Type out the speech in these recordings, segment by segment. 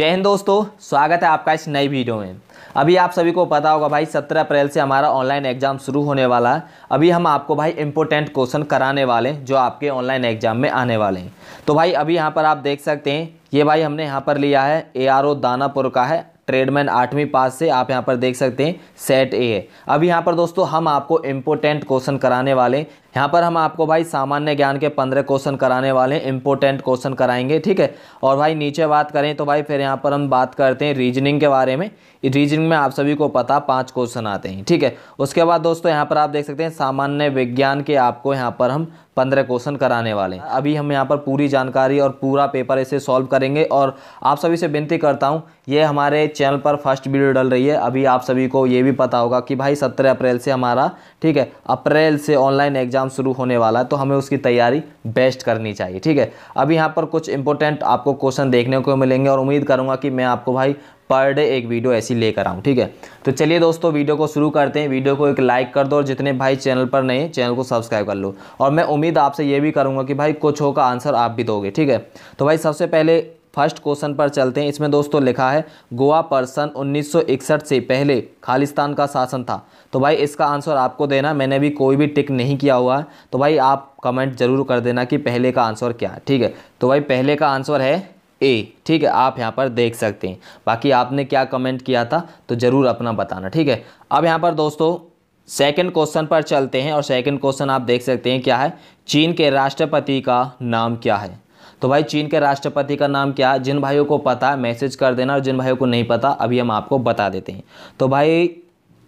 जय हिंद दोस्तों स्वागत है आपका इस नई वीडियो में अभी आप सभी को पता होगा भाई 17 अप्रैल से हमारा ऑनलाइन एग्जाम शुरू होने वाला है अभी हम आपको भाई इम्पोर्टेंट क्वेश्चन कराने वाले हैं जो आपके ऑनलाइन एग्जाम में आने वाले हैं तो भाई अभी यहाँ पर आप देख सकते हैं ये भाई हमने यहाँ पर लिया है ए दानापुर का है ट्रेडमैन आठवीं पास से आप यहाँ पर देख सकते हैं सेट ए है अभी यहाँ पर दोस्तों हम आपको इम्पोर्टेंट क्वेश्चन कराने वाले यहाँ पर हम आपको भाई सामान्य ज्ञान के पंद्रह क्वेश्चन कराने वाले हैं इंपॉर्टेंट क्वेश्चन कराएंगे ठीक है और भाई नीचे बात करें तो भाई फिर यहाँ पर हम बात करते हैं रीजनिंग के बारे में रीजनिंग में आप सभी को पता पांच क्वेश्चन आते हैं ठीक है उसके बाद दोस्तों यहाँ पर आप देख सकते हैं सामान्य विज्ञान के आपको यहाँ पर हम पंद्रह क्वेश्चन कराने वाले हैं अभी हम यहाँ पर पूरी जानकारी और पूरा पेपर इसे सॉल्व करेंगे और आप सभी से विनती करता हूँ ये हमारे चैनल पर फर्स्ट वीडियो डल रही है अभी आप सभी को ये भी पता होगा कि भाई सत्रह अप्रैल से हमारा ठीक है अप्रैल से ऑनलाइन एग्जाम एग्ज़ाम शुरू होने वाला है तो हमें उसकी तैयारी बेस्ट करनी चाहिए ठीक है अब यहाँ पर कुछ इंपॉर्टेंट आपको क्वेश्चन देखने को मिलेंगे और उम्मीद करूँगा कि मैं आपको भाई पर डे एक वीडियो ऐसी लेकर आऊँ ठीक है तो चलिए दोस्तों वीडियो को शुरू करते हैं वीडियो को एक लाइक कर दो और जितने भाई चैनल पर नए चैनल को सब्सक्राइब कर लो और मैं उम्मीद आपसे ये भी करूँगा कि भाई कुछ हो का आंसर आप भी दोगे ठीक है तो भाई सबसे पहले फर्स्ट क्वेश्चन पर चलते हैं इसमें दोस्तों लिखा है गोवा पर सन उन्नीस से पहले खालिस्तान का शासन था तो भाई इसका आंसर आपको देना मैंने भी कोई भी टिक नहीं किया हुआ है तो भाई आप कमेंट जरूर कर देना कि पहले का आंसर क्या है ठीक है तो भाई पहले का आंसर है ए ठीक है आप यहाँ पर देख सकते हैं बाकी आपने क्या कमेंट किया था तो ज़रूर अपना बताना ठीक है अब यहाँ पर दोस्तों सेकेंड क्वेश्चन पर चलते हैं और सेकेंड क्वेश्चन आप देख सकते हैं क्या है चीन के राष्ट्रपति का नाम क्या है तो भाई चीन के राष्ट्रपति का नाम क्या जिन भाइयों को पता मैसेज कर देना और जिन भाइयों को नहीं पता अभी हम आपको बता देते हैं तो भाई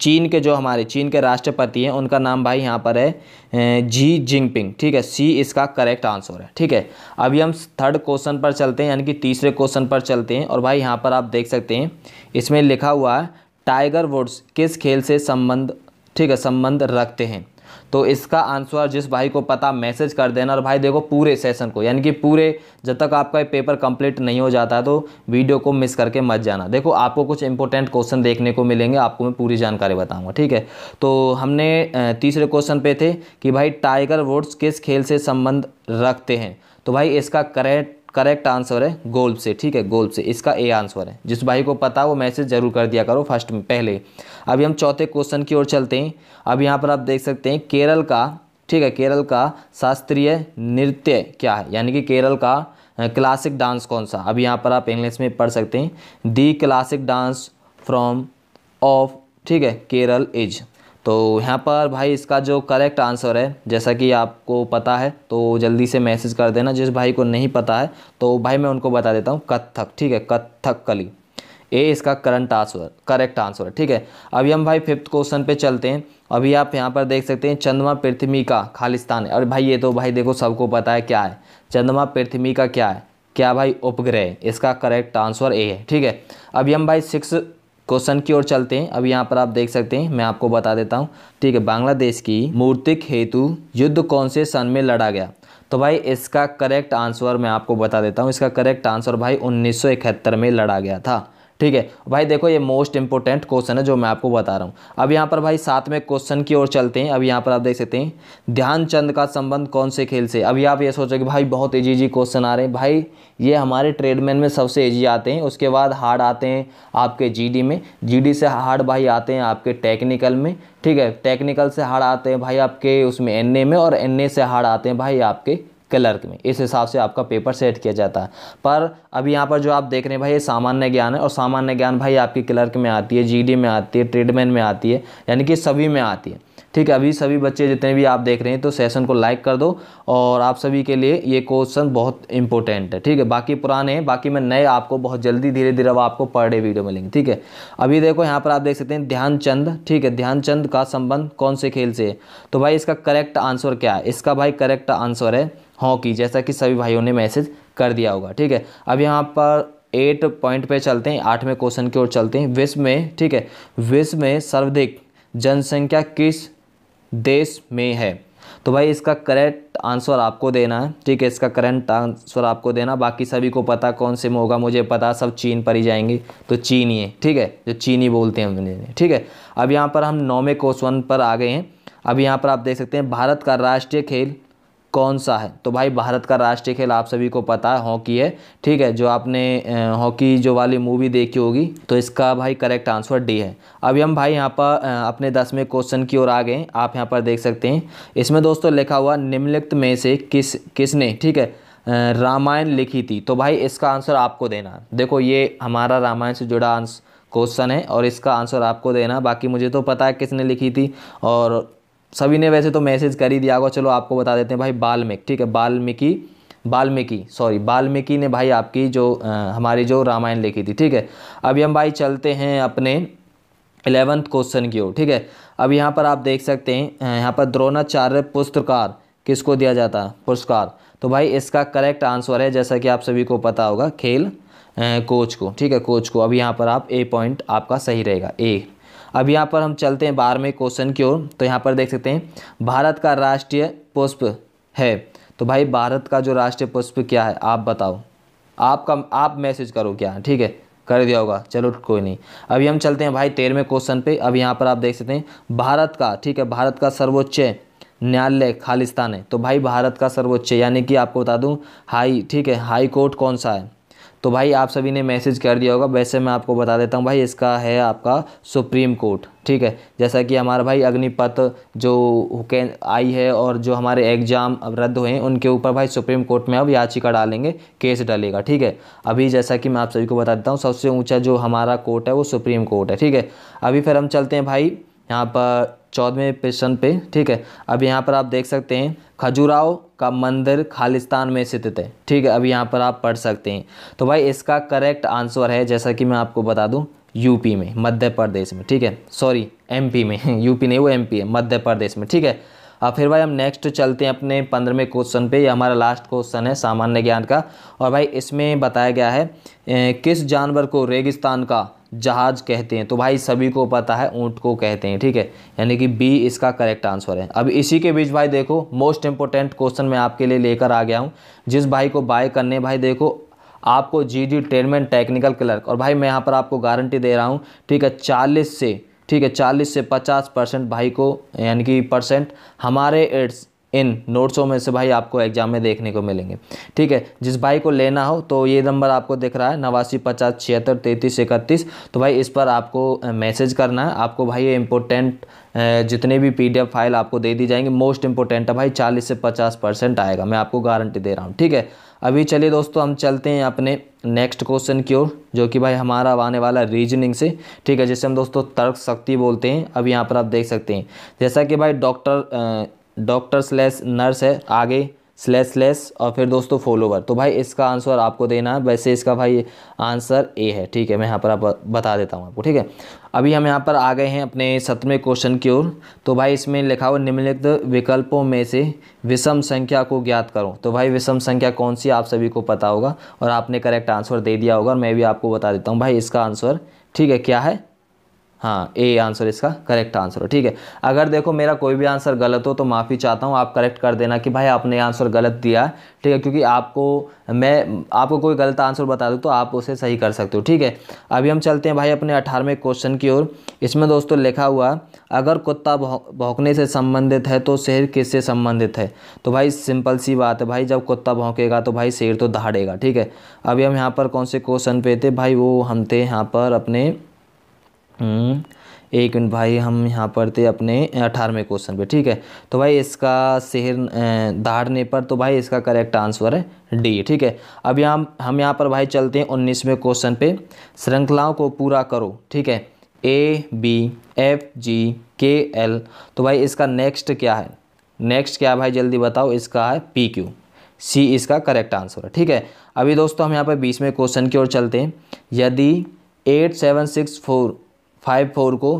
चीन के जो हमारे चीन के राष्ट्रपति हैं उनका नाम भाई यहाँ पर है जी जिनपिंग ठीक है सी इसका करेक्ट आंसर है ठीक है अभी हम थर्ड क्वेश्चन पर चलते हैं यानी कि तीसरे क्वेश्चन पर चलते हैं और भाई यहाँ पर आप देख सकते हैं इसमें लिखा हुआ है टाइगर वुड्स किस खेल से संबंध ठीक है संबंध रखते हैं तो इसका आंसर जिस भाई को पता मैसेज कर देना और भाई देखो पूरे सेशन को यानी कि पूरे जब तक आपका पेपर कंप्लीट नहीं हो जाता तो वीडियो को मिस करके मत जाना देखो आपको कुछ इंपॉर्टेंट क्वेश्चन देखने को मिलेंगे आपको मैं पूरी जानकारी बताऊँगा ठीक है तो हमने तीसरे क्वेश्चन पे थे कि भाई टाइगर वुड्स किस खेल से संबंध रखते हैं तो भाई इसका करेक्ट करेक्ट आंसर है गोल्फ से ठीक है गोल्फ से इसका ए आंसर है जिस भाई को पता वो मैसेज जरूर कर दिया करो फर्स्ट में पहले अभी हम चौथे क्वेश्चन की ओर चलते हैं अब यहाँ पर आप देख सकते हैं केरल का ठीक है केरल का शास्त्रीय नृत्य क्या है यानी कि केरल का क्लासिक डांस कौन सा अब यहाँ पर आप इंग्लिश में पढ़ सकते हैं the classic dance from of ठीक है केरल इज तो यहाँ पर भाई इसका जो करेक्ट आंसर है जैसा कि आपको पता है तो जल्दी से मैसेज कर देना जिस भाई को नहीं पता है तो भाई मैं उनको बता देता हूँ कत्थक ठीक है कत्थक कली ए इसका करंट आंसर करेक्ट आंसर है ठीक है अभी हम भाई फिफ्थ क्वेश्चन पे चलते हैं अभी आप यहाँ पर देख सकते हैं चंद्रमा पृथ्वी का खालिस्तान है और भाई ये तो भाई देखो सबको पता है क्या है चंद्रमा पृथ्वी का क्या है क्या भाई उपग्रह इसका करेक्ट आंसर ए है ठीक है अभी हम भाई सिक्स क्वेश्चन की ओर चलते हैं अब यहाँ पर आप देख सकते हैं मैं आपको बता देता हूँ ठीक है बांग्लादेश की मूर्तिक हेतु युद्ध कौन से सन में लड़ा गया तो भाई इसका करेक्ट आंसर मैं आपको बता देता हूँ इसका करेक्ट आंसर भाई उन्नीस में लड़ा गया था ठीक है भाई देखो ये मोस्ट इंपॉर्टेंट क्वेश्चन है जो मैं आपको बता रहा हूँ अब यहाँ पर भाई सातवें क्वेश्चन की ओर चलते हैं अब यहाँ पर आप देख सकते हैं ध्यानचंद का संबंध कौन से खेल से अभी आप ये सोचो कि भाई बहुत ईजी ईजी क्वेश्चन आ रहे हैं भाई ये हमारे ट्रेडमैन में सबसे ईजी आते हैं उसके बाद हार्ड आते हैं आपके जी में जी से हार्ड भाई आते हैं आपके टेक्निकल में ठीक है टेक्निकल से हार्ड आते हैं भाई आपके उसमें एन में और एन से हार्ड आते हैं भाई आपके क्लर्क में इस हिसाब से आपका पेपर सेट किया जाता है पर अभी यहाँ पर जो आप देख रहे हैं भाई ये सामान्य ज्ञान है और सामान्य ज्ञान भाई आपकी क्लर्क में आती है जी में आती है ट्रेडमैन में आती है यानी कि सभी में आती है ठीक है अभी सभी बच्चे जितने भी आप देख रहे हैं तो सेशन को लाइक कर दो और आप सभी के लिए ये क्वेश्चन बहुत इंपॉर्टेंट है ठीक है बाकी पुराने हैं बाकी मैं नए आपको बहुत जल्दी धीरे धीरे अब आपको पर डे वीडियो मिलेंगे ठीक है अभी देखो यहाँ पर आप देख सकते हैं ध्यानचंद ठीक है ध्यानचंद का संबंध कौन से खेल से है तो भाई इसका करेक्ट आंसर क्या है इसका भाई करेक्ट आंसर है हॉकी जैसा कि सभी भाइयों ने मैसेज कर दिया होगा ठीक है अब यहाँ पर एट पॉइंट पे चलते हैं आठवें क्वेश्चन की ओर चलते हैं विश्व में ठीक है विश्व में सर्वाधिक जनसंख्या किस देश में है तो भाई इसका करेक्ट आंसर आपको देना है ठीक है इसका करेंट आंसर आपको देना बाकी सभी को पता कौन से में होगा मुझे पता सब चीन पर ही जाएंगे तो चीन ही है ठीक है जो चीनी बोलते हैं हमने ठीक है अब यहाँ पर हम नौवें क्वेश्चन पर आ गए हैं अब यहाँ पर आप देख सकते हैं भारत का राष्ट्रीय खेल कौन सा है तो भाई भारत का राष्ट्रीय खेल आप सभी को पता है हॉकी है ठीक है जो आपने हॉकी जो वाली मूवी देखी होगी तो इसका भाई करेक्ट आंसर डी है अभी हम भाई यहाँ पर अपने दसवें क्वेश्चन की ओर आ गए आप यहाँ पर देख सकते हैं इसमें दोस्तों लिखा हुआ निम्नलिखित में से किस किसने ठीक है रामायण लिखी थी तो भाई इसका आंसर आपको देना देखो ये हमारा रामायण से जुड़ा आंसर क्वेश्चन है और इसका आंसर आपको देना बाकी मुझे तो पता है किसने लिखी थी और सभी ने वैसे तो मैसेज कर ही दिया होगा चलो आपको बता देते हैं भाई बाल्मिक ठीक है बाल्मीकि बाल्मीकि सॉरी बाल्मीकि ने भाई आपकी जो आ, हमारी जो रामायण लिखी थी ठीक है अभी हम भाई चलते हैं अपने एलेवंथ क्वेश्चन की ओर ठीक है अब यहाँ पर आप देख सकते हैं यहाँ पर द्रोणाचार्य पुस्तकार किसको दिया जाता पुरस्कार तो भाई इसका करेक्ट आंसर है जैसा कि आप सभी को पता होगा खेल कोच को ठीक है कोच को अब यहाँ पर आप ए पॉइंट आपका सही रहेगा ए अब यहाँ पर हम चलते हैं बारहवें क्वेश्चन की ओर तो यहाँ पर देख सकते हैं भारत का राष्ट्रीय पुष्प है तो भाई भारत का जो राष्ट्रीय पुष्प क्या है आप बताओ आपका आप मैसेज करो क्या ठीक है कर दिया होगा चलो कोई नहीं अभी हम चलते हैं भाई तेरहवें क्वेश्चन पे अब यहाँ पर आप देख सकते हैं भारत का ठीक है भारत का सर्वोच्च न्यायालय खालिस्तान है तो भाई भारत का सर्वोच्च यानी कि आपको बता दूं हाई ठीक है हाई कोर्ट कौन सा है तो भाई आप सभी ने मैसेज कर दिया होगा वैसे मैं आपको बता देता हूँ भाई इसका है आपका सुप्रीम कोर्ट ठीक है जैसा कि हमारा भाई अग्निपथ जो आई है और जो हमारे एग्ज़ाम अब रद्द हुए हैं उनके ऊपर भाई सुप्रीम कोर्ट में अब याचिका डालेंगे केस डालेगा ठीक है अभी जैसा कि मैं आप सभी को बता देता हूँ सबसे ऊँचा जो हमारा कोर्ट है वो सुप्रीम कोर्ट है ठीक है अभी फिर हम चलते हैं भाई यहाँ पर चौदहवें प्रश्न पे ठीक है अब यहाँ पर आप देख सकते हैं खजुराहो का मंदिर खालिस्तान में स्थित है ठीक है अब यहाँ पर आप पढ़ सकते हैं तो भाई इसका करेक्ट आंसर है जैसा कि मैं आपको बता दूँ यूपी में मध्य प्रदेश में ठीक है सॉरी एमपी में यूपी नहीं वो एमपी है मध्य प्रदेश में ठीक है अब फिर भाई हम नेक्स्ट चलते हैं अपने पंद्रहवें क्वेश्चन पे ये हमारा लास्ट क्वेश्चन है सामान्य ज्ञान का और भाई इसमें बताया गया है किस जानवर को रेगिस्तान का जहाज कहते हैं तो भाई सभी को पता है ऊँट को कहते हैं ठीक है यानी कि बी इसका करेक्ट आंसर है अब इसी के बीच भाई देखो मोस्ट इंपॉर्टेंट क्वेश्चन मैं आपके लिए लेकर आ गया हूँ जिस भाई को बाय करने भाई देखो आपको जी डी ट्रेनमेंट टेक्निकल क्लर्क और भाई मैं यहाँ पर आपको गारंटी दे रहा हूँ ठीक है चालीस से ठीक है चालीस से पचास परसेंट भाई को यानी कि परसेंट हमारे एड्स इन नोट्सों में से भाई आपको एग्जाम में देखने को मिलेंगे ठीक है जिस भाई को लेना हो तो ये नंबर आपको दिख रहा है नवासी पचास छिहत्तर तैंतीस इकतीस तो भाई इस पर आपको मैसेज करना है आपको भाई ये इम्पोर्टेंट जितने भी पी फाइल आपको दे दी जाएंगी मोस्ट इम्पोर्टेंट है भाई चालीस से पचास परसेंट आएगा मैं आपको गारंटी दे रहा हूँ ठीक है अभी चलिए दोस्तों हम चलते हैं अपने नेक्स्ट क्वेश्चन की ओर जो कि भाई हमारा आने वाला रीजनिंग से ठीक है जिसे हम दोस्तों तर्क शक्ति बोलते हैं अब यहाँ पर आप देख सकते हैं जैसा कि भाई डॉक्टर डॉक्टर स्लैस नर्स है आगे स्लेस लेस और फिर दोस्तों फॉलोवर तो भाई इसका आंसर आपको देना है वैसे इसका भाई आंसर ए है ठीक है मैं यहाँ पर आप बता देता हूँ आपको ठीक है अभी हम यहाँ पर आ गए हैं अपने सत्रहवें क्वेश्चन की ओर तो भाई इसमें लिखा हुआ निम्नलिखित विकल्पों में से विषम संख्या को ज्ञात करो तो भाई विषम संख्या कौन सी आप सभी को पता होगा और आपने करेक्ट आंसर दे दिया होगा और मैं भी आपको बता देता हूँ भाई इसका आंसर ठीक है क्या है हाँ ए आंसर इसका करेक्ट आंसर हो ठीक है अगर देखो मेरा कोई भी आंसर गलत हो तो माफ़ी चाहता हूँ आप करेक्ट कर देना कि भाई आपने आंसर गलत दिया ठीक है क्योंकि आपको मैं आपको कोई गलत आंसर बता दूँ तो आप उसे सही कर सकते हो ठीक है अभी हम चलते हैं भाई अपने अठारहवें क्वेश्चन की ओर इसमें दोस्तों लिखा हुआ अगर कुत्ता भौंकने से संबंधित है तो शेर किससे संबंधित है तो भाई सिंपल सी बात है भाई जब कुत्ता भौंकेगा तो भाई शेर तो दहाड़ेगा ठीक है अभी हम यहाँ पर कौन से क्वेश्चन पे थे भाई वो हम थे यहाँ पर अपने हम्म। एक मिनट भाई हम यहाँ पर थे अपने अठारहवें क्वेश्चन पे ठीक है तो भाई इसका शहर धाड़ने पर तो भाई इसका करेक्ट आंसर है डी ठीक है अब यहाँ हम यहाँ पर भाई चलते हैं उन्नीसवें क्वेश्चन पे श्रृंखलाओं को पूरा करो ठीक है ए बी एफ जी के एल तो भाई इसका नेक्स्ट क्या है नेक्स्ट क्या भाई जल्दी बताओ इसका है पी क्यू सी इसका करेक्ट आंसर है ठीक है अभी दोस्तों हम यहाँ पर बीसवें क्वेश्चन की ओर चलते हैं यदि eight seven six four five four को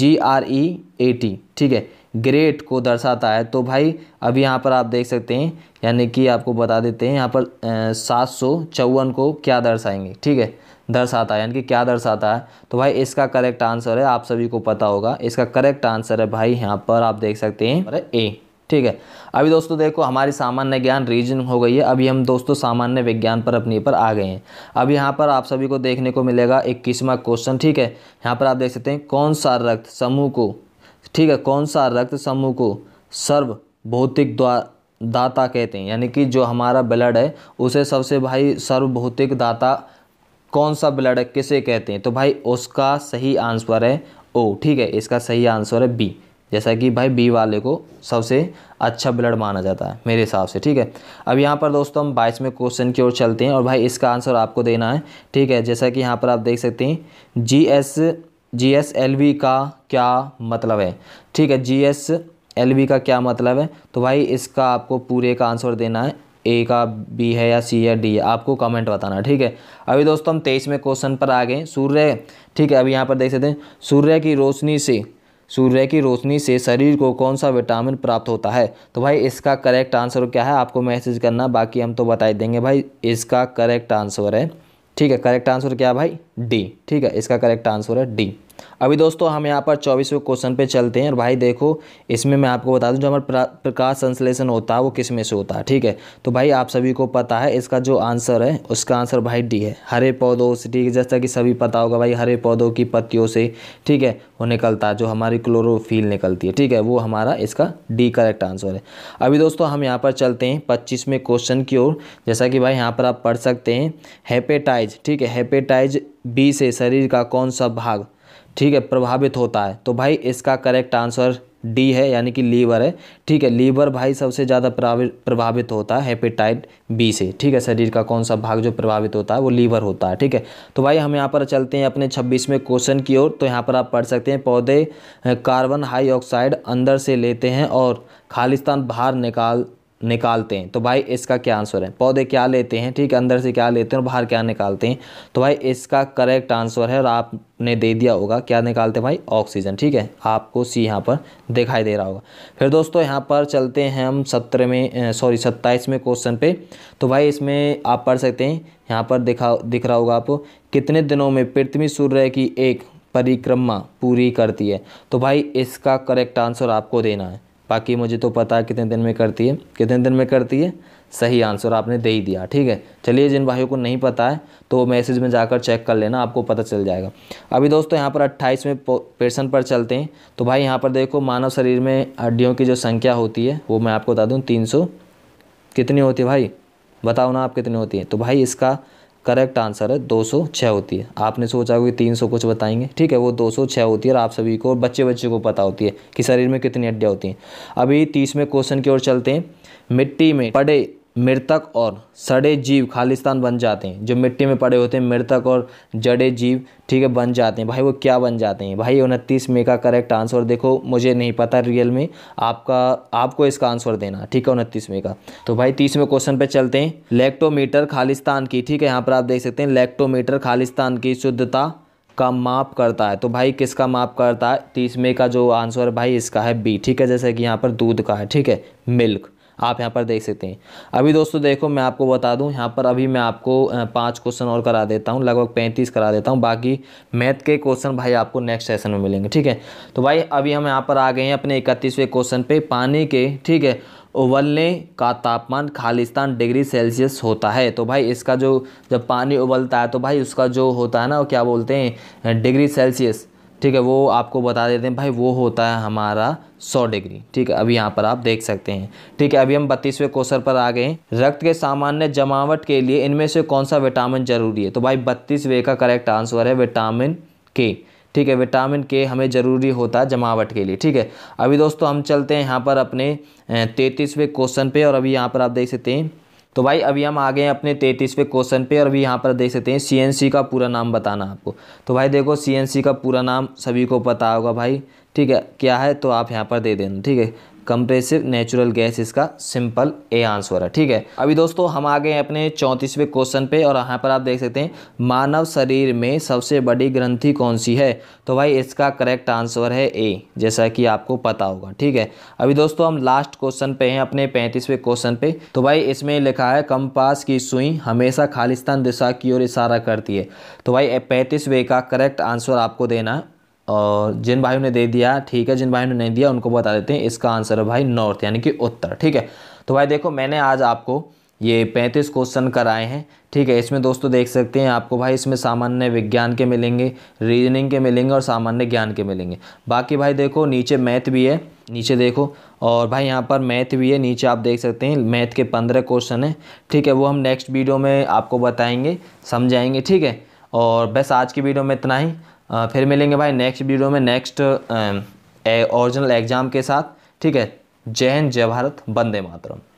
G R E A T ठीक है ग्रेट को दर्शाता है तो भाई अब यहाँ पर आप देख सकते हैं यानी कि आपको बता देते हैं यहाँ पर सात सौ चौवन को क्या दर्शाएंगे ठीक है दर्शाता है यानी कि क्या दर्शाता है तो भाई इसका करेक्ट आंसर है आप सभी को पता होगा इसका करेक्ट आंसर है भाई यहाँ पर आप देख सकते हैं ए ठीक है अभी दोस्तों देखो हमारी सामान्य ज्ञान रीजन हो गई है अभी हम दोस्तों सामान्य विज्ञान पर अपनी पर आ गए हैं अब यहाँ पर आप सभी को देखने को मिलेगा इक्कीसवा क्वेश्चन ठीक है यहाँ पर आप देख सकते हैं कौन सा रक्त समूह को ठीक है कौन सा रक्त समूह को सर्व भौतिक द्वार दाता कहते हैं यानी कि जो हमारा ब्लड है उसे सबसे भाई सर्वभौतिक दाता कौन सा ब्लड है किसे कहते हैं तो भाई उसका सही आंसर है ओ ठीक है इसका सही आंसर है बी जैसा कि भाई बी वाले को सबसे अच्छा ब्लड माना जाता है मेरे हिसाब से ठीक है अब यहाँ पर दोस्तों हम बाईसवें क्वेश्चन की ओर चलते हैं और भाई इसका आंसर आपको देना है ठीक है जैसा कि यहाँ पर आप देख सकते हैं G S G S L V का क्या मतलब है ठीक है जी एस एल वी का क्या मतलब है तो भाई इसका आपको पूरे का आंसर देना है ए का बी है या सी या डी है आपको कमेंट बताना ठीक है अभी दोस्तों हम तेईसवें क्वेश्चन पर आ गए सूर्य ठीक है अभी यहाँ पर देख सकते हैं सूर्य की रोशनी से सूर्य की रोशनी से शरीर को कौन सा विटामिन प्राप्त होता है तो भाई इसका करेक्ट आंसर क्या है आपको मैसेज करना बाकी हम तो बता देंगे भाई इसका करेक्ट आंसर है ठीक है करेक्ट आंसर क्या है भाई डी ठीक है इसका करेक्ट आंसर है डी अभी दोस्तों हम यहाँ पर चौबीसवें क्वेश्चन पे चलते हैं और भाई देखो इसमें मैं आपको बता दूं जो हमारा प्रकाश संश्लेषण होता है वो किस में से होता है ठीक है तो भाई आप सभी को पता है इसका जो आंसर है उसका आंसर भाई डी है हरे पौधों से ठीक है जैसा कि सभी पता होगा भाई हरे पौधों की पत्तियों से ठीक है वो निकलता है जो हमारी क्लोरोफील निकलती है ठीक है वो हमारा इसका डी करेक्ट आंसर है अभी दोस्तों हम यहाँ पर चलते हैं पच्चीसवें क्वेश्चन की ओर जैसा कि भाई यहाँ पर आप पढ़ सकते हैं हेपेटाइज ठीक है हेपेटाइज बी से शरीर का कौन सा भाग ठीक है प्रभावित होता है तो भाई इसका करेक्ट आंसर डी है यानी कि लीवर है ठीक है लीवर भाई सबसे ज़्यादा प्रभावित होता है हेपेटाइट बी से ठीक है शरीर का कौन सा भाग जो प्रभावित होता है वो लीवर होता है ठीक है तो भाई हम यहाँ पर चलते हैं अपने छब्बीसवें क्वेश्चन की ओर तो यहाँ पर आप पढ़ सकते हैं पौधे कार्बन हाई अंदर से लेते हैं और खालिस्तान बाहर निकाल निकालते हैं तो भाई इसका क्या आंसर है पौधे क्या लेते हैं ठीक है अंदर से क्या लेते हैं और बाहर क्या निकालते हैं तो भाई इसका करेक्ट आंसर है और आपने दे दिया होगा क्या निकालते हैं भाई ऑक्सीजन ठीक है आपको सी यहाँ पर दिखाई दे रहा होगा फिर दोस्तों यहाँ पर चलते हैं हम सत्रह में सॉरी सत्ताईस में क्वेश्चन पे तो भाई इसमें आप पढ़ सकते हैं यहाँ पर दिखा दिख रहा होगा आपको कितने दिनों में पृथ्वी सूर्य की एक परिक्रमा पूरी करती है तो भाई इसका करेक्ट आंसर आपको देना है बाकी मुझे तो पता है कितने दिन में करती है कितने दिन में करती है सही आंसर आपने दे ही दिया ठीक है चलिए जिन भाइयों को नहीं पता है तो मैसेज में जाकर चेक कर लेना आपको पता चल जाएगा अभी दोस्तों यहाँ पर अट्ठाईस में पेशन पर चलते हैं तो भाई यहाँ पर देखो मानव शरीर में हड्डियों की जो संख्या होती है वो मैं आपको बता दूँ तीन कितनी होती है भाई बताओ ना आप कितनी होती है तो भाई इसका करेक्ट आंसर है छः होती है आपने सोचा कि सौ कुछ बताएंगे ठीक है वो छः होती है और आप सभी को बच्चे बच्चे को पता होती है कि शरीर में कितनी हड्डियाँ होती हैं अभी तीसवें क्वेश्चन की ओर चलते हैं मिट्टी में पड़े मृतक और सड़े जीव खालिस्तान बन जाते हैं जो मिट्टी में पड़े होते हैं मृतक और जड़े जीव ठीक है बन जाते हैं भाई वो क्या बन जाते हैं भाई उनतीस मे का करेक्ट आंसर देखो मुझे नहीं पता रियल में आपका आपको इसका आंसर देना ठीक है उनतीस मे का तो भाई तीसवें क्वेश्चन पे चलते हैं लेक्टोमीटर खालिस्तान की ठीक है यहाँ पर आप देख सकते हैं लेक्टोमीटर खालिस्तान की शुद्धता का माप करता है तो भाई किसका माप करता है तीसवें का जो आंसर भाई इसका है बी ठीक है जैसे कि यहाँ पर दूध का है ठीक है मिल्क आप यहाँ पर देख सकते हैं अभी दोस्तों देखो मैं आपको बता दूँ यहाँ पर अभी मैं आपको पाँच क्वेश्चन और करा देता हूँ लगभग पैंतीस करा देता हूँ बाकी मैथ के क्वेश्चन भाई आपको नेक्स्ट सेशन में मिलेंगे ठीक है तो भाई अभी हम यहाँ पर आ गए हैं अपने इकतीसवें क्वेश्चन पर पानी के ठीक है उबलने का तापमान खालिस्तान डिग्री सेल्सियस होता है तो भाई इसका जो जब पानी उबलता है तो भाई उसका जो होता है ना वो क्या बोलते हैं डिग्री सेल्सियस ठीक है वो आपको बता देते हैं भाई वो होता है हमारा 100 डिग्री ठीक है अभी यहाँ पर आप देख सकते हैं ठीक है अभी हम बत्तीसवें क्वेश्चन पर आ गए रक्त के सामान्य जमावट के लिए इनमें से कौन सा विटामिन जरूरी है तो भाई बत्तीसवें का करेक्ट आंसर है विटामिन के ठीक है विटामिन के हमें ज़रूरी होता है जमावट के लिए ठीक है अभी दोस्तों हम चलते हैं यहाँ पर अपने तैंतीसवें क्वेश्चन पे और अभी यहाँ पर आप देख सकते हैं तो भाई अभी हम आ गए हैं अपने तैंतीसवें क्वेश्चन पे और अभी यहाँ पर देख सकते हैं सी का पूरा नाम बताना आपको तो भाई देखो सी का पूरा नाम सभी को पता होगा भाई ठीक है क्या है तो आप यहाँ पर दे देना ठीक है कंप्रेसिव नेचुरल गैस इसका सिंपल ए आंसर है ठीक है अभी दोस्तों हम आ गए हैं अपने चौंतीसवें क्वेश्चन पे और यहाँ पर आप देख सकते हैं मानव शरीर में सबसे बड़ी ग्रंथि कौन सी है तो भाई इसका करेक्ट आंसर है ए जैसा कि आपको पता होगा ठीक है अभी दोस्तों हम लास्ट क्वेश्चन पे हैं अपने पैंतीसवें क्वेश्चन पे तो भाई इसमें लिखा है कंपास की सुई हमेशा खालिस्तान दिशा की ओर इशारा करती है तो भाई पैंतीसवें का करेक्ट आंसर आपको देना है और जिन भाइयों ने दे दिया ठीक है जिन भाइयों ने नहीं दिया उनको बता देते हैं इसका आंसर है भाई नॉर्थ यानी कि उत्तर ठीक है तो भाई देखो मैंने आज आपको ये पैंतीस क्वेश्चन कराए हैं ठीक है इसमें दोस्तों देख सकते हैं आपको भाई इसमें सामान्य विज्ञान के मिलेंगे रीजनिंग के मिलेंगे और सामान्य ज्ञान के मिलेंगे बाकी भाई देखो नीचे मैथ भी है नीचे देखो और भाई यहाँ पर मैथ भी है नीचे आप देख सकते हैं मैथ के पंद्रह क्वेश्चन हैं ठीक है वो हम नेक्स्ट वीडियो में आपको बताएंगे समझाएंगे ठीक है और बस आज की वीडियो में इतना ही फिर मिलेंगे भाई नेक्स्ट वीडियो में नेक्स्ट ओरिजिनल एग्ज़ाम के साथ ठीक है जय हिंद जय भारत वंदे मातरम